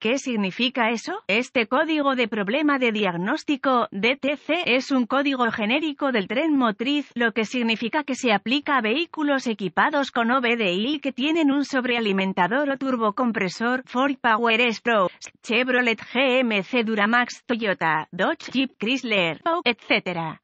¿Qué significa eso? Este código de problema de diagnóstico, DTC, es un código genérico del tren motriz, lo que significa que se aplica a vehículos equipados con OBDI que tienen un sobrealimentador o turbocompresor, Ford Power Pro, Chevrolet GMC Duramax Toyota, Dodge Jeep Chrysler, etc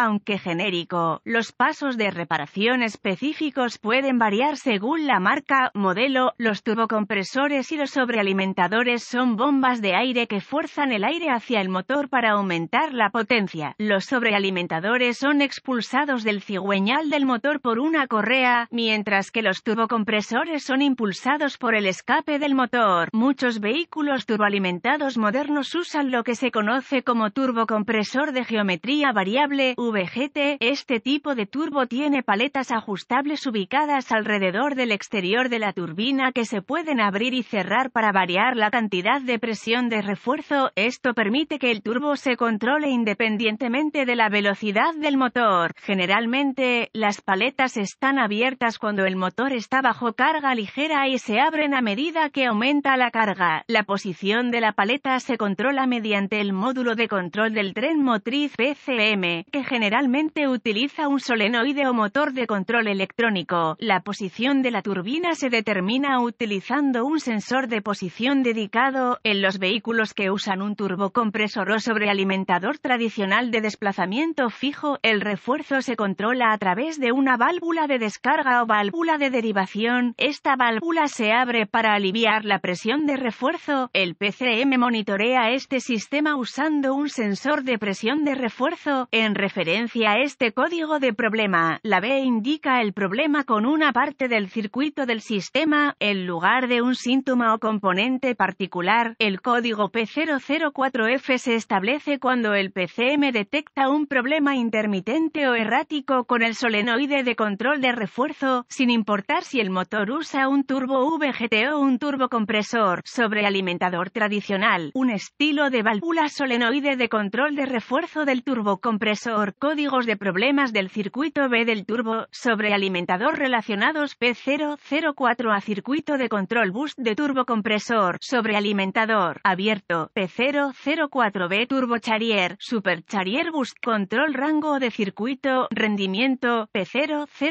aunque genérico, los pasos de reparación específicos pueden variar según la marca, modelo, los turbocompresores y los sobrealimentadores son bombas de aire que fuerzan el aire hacia el motor para aumentar la potencia. Los sobrealimentadores son expulsados del cigüeñal del motor por una correa, mientras que los turbocompresores son impulsados por el escape del motor. Muchos vehículos turboalimentados modernos usan lo que se conoce como turbocompresor de geometría variable, VGT, este tipo de turbo tiene paletas ajustables ubicadas alrededor del exterior de la turbina que se pueden abrir y cerrar para variar la cantidad de presión de refuerzo, esto permite que el turbo se controle independientemente de la velocidad del motor. Generalmente, las paletas están abiertas cuando el motor está bajo carga ligera y se abren a medida que aumenta la carga. La posición de la paleta se controla mediante el módulo de control del tren motriz PCM, que generalmente utiliza un solenoide o motor de control electrónico. La posición de la turbina se determina utilizando un sensor de posición dedicado en los vehículos que usan un turbocompresor o sobrealimentador tradicional de desplazamiento fijo. El refuerzo se controla a través de una válvula de descarga o válvula de derivación. Esta válvula se abre para aliviar la presión de refuerzo. El PCM monitorea este sistema usando un sensor de presión de refuerzo en referencia referencia a este código de problema. La B indica el problema con una parte del circuito del sistema, en lugar de un síntoma o componente particular. El código P004F se establece cuando el PCM detecta un problema intermitente o errático con el solenoide de control de refuerzo, sin importar si el motor usa un turbo VGT o un turbocompresor, sobrealimentador tradicional, un estilo de válvula solenoide de control de refuerzo del turbocompresor códigos de problemas del circuito B del turbo sobrealimentador relacionados P004 a circuito de control bus de turbocompresor sobrealimentador abierto P004B super supercharrier bus control rango de circuito rendimiento P004C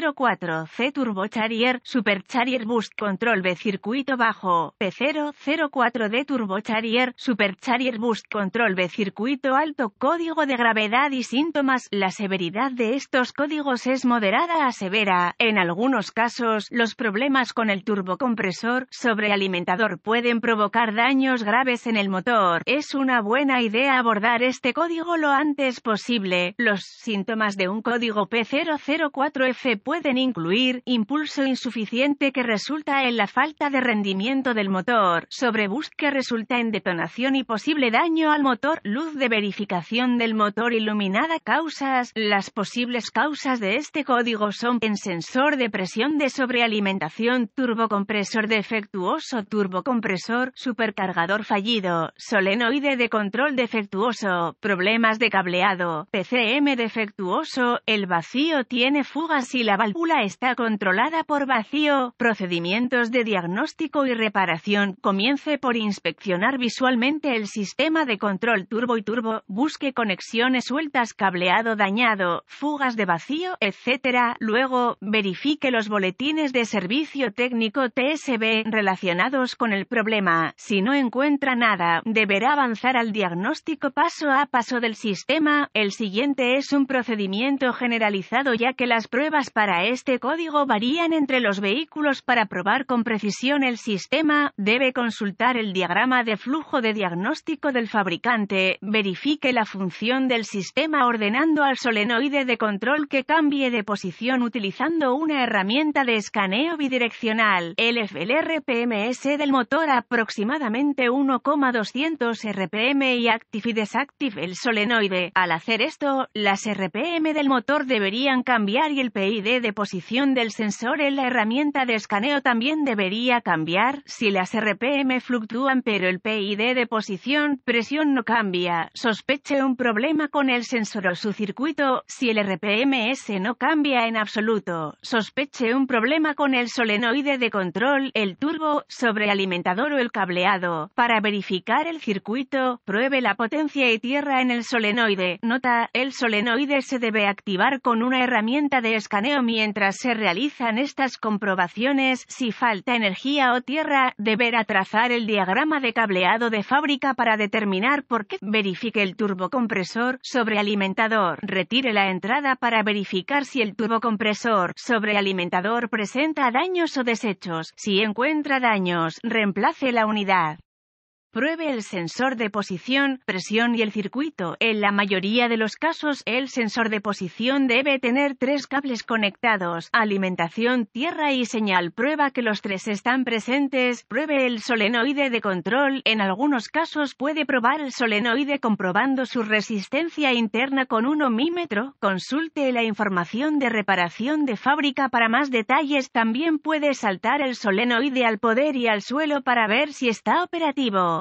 super charrier bus control B circuito bajo P004D super charrier bus control B circuito alto código de gravedad y síntomas la severidad de estos códigos es moderada a severa. En algunos casos, los problemas con el turbocompresor sobrealimentador pueden provocar daños graves en el motor. Es una buena idea abordar este código lo antes posible. Los síntomas de un código P004F pueden incluir impulso insuficiente que resulta en la falta de rendimiento del motor, sobreboost que resulta en detonación y posible daño al motor, luz de verificación del motor iluminada causa las posibles causas de este código son en sensor de presión de sobrealimentación, turbocompresor defectuoso, turbocompresor, supercargador fallido, solenoide de control defectuoso, problemas de cableado, PCM defectuoso, el vacío tiene fugas y la válvula está controlada por vacío, procedimientos de diagnóstico y reparación, comience por inspeccionar visualmente el sistema de control turbo y turbo, busque conexiones sueltas cableado dañado, fugas de vacío, etc. Luego, verifique los boletines de servicio técnico TSB relacionados con el problema. Si no encuentra nada, deberá avanzar al diagnóstico paso a paso del sistema. El siguiente es un procedimiento generalizado ya que las pruebas para este código varían entre los vehículos para probar con precisión el sistema. Debe consultar el diagrama de flujo de diagnóstico del fabricante. Verifique la función del sistema ordenando al solenoide de control que cambie de posición utilizando una herramienta de escaneo bidireccional, el RPMS del motor aproximadamente 1,200 RPM y active y desactive el solenoide. Al hacer esto, las RPM del motor deberían cambiar y el PID de posición del sensor en la herramienta de escaneo también debería cambiar. Si las RPM fluctúan pero el PID de posición presión no cambia, sospeche un problema con el sensor o su circuito circuito, si el RPMS no cambia en absoluto, sospeche un problema con el solenoide de control, el turbo, sobrealimentador o el cableado. Para verificar el circuito, pruebe la potencia y tierra en el solenoide. Nota, el solenoide se debe activar con una herramienta de escaneo mientras se realizan estas comprobaciones. Si falta energía o tierra, deberá trazar el diagrama de cableado de fábrica para determinar por qué verifique el turbocompresor sobrealimentador Retire la entrada para verificar si el tubo compresor sobrealimentador presenta daños o desechos. Si encuentra daños, reemplace la unidad. Pruebe el sensor de posición, presión y el circuito. En la mayoría de los casos, el sensor de posición debe tener tres cables conectados, alimentación, tierra y señal. Prueba que los tres están presentes. Pruebe el solenoide de control. En algunos casos puede probar el solenoide comprobando su resistencia interna con un ohmímetro. Consulte la información de reparación de fábrica para más detalles. También puede saltar el solenoide al poder y al suelo para ver si está operativo.